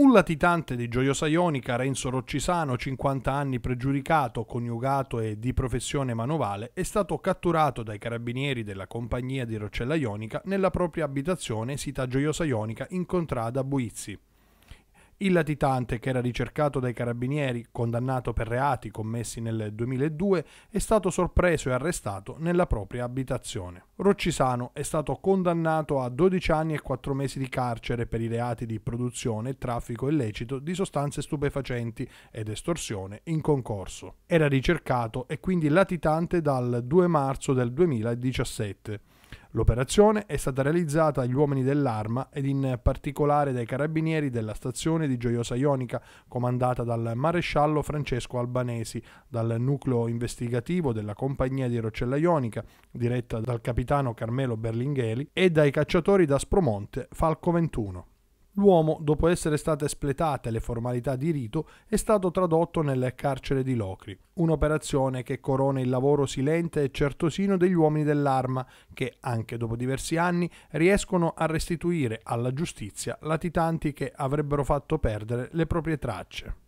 Un latitante di Gioiosa Ionica, Renzo Roccisano, 50 anni pregiudicato, coniugato e di professione manovale, è stato catturato dai carabinieri della compagnia di Roccella Ionica nella propria abitazione sita Gioiosa Ionica in contrada Buizzi. Il latitante, che era ricercato dai carabinieri, condannato per reati commessi nel 2002, è stato sorpreso e arrestato nella propria abitazione. Roccisano è stato condannato a 12 anni e 4 mesi di carcere per i reati di produzione, traffico illecito di sostanze stupefacenti ed estorsione in concorso. Era ricercato e quindi latitante dal 2 marzo del 2017. L'operazione è stata realizzata agli uomini dell'arma ed in particolare dai carabinieri della stazione di Gioiosa Ionica, comandata dal maresciallo Francesco Albanesi, dal nucleo investigativo della compagnia di Roccella Ionica, diretta dal capitano Carmelo Berlingheli, e dai cacciatori da Spromonte Falco 21. L'uomo, dopo essere state espletate le formalità di rito, è stato tradotto nel carcere di Locri, un'operazione che corona il lavoro silente e certosino degli uomini dell'arma, che, anche dopo diversi anni, riescono a restituire alla giustizia latitanti che avrebbero fatto perdere le proprie tracce.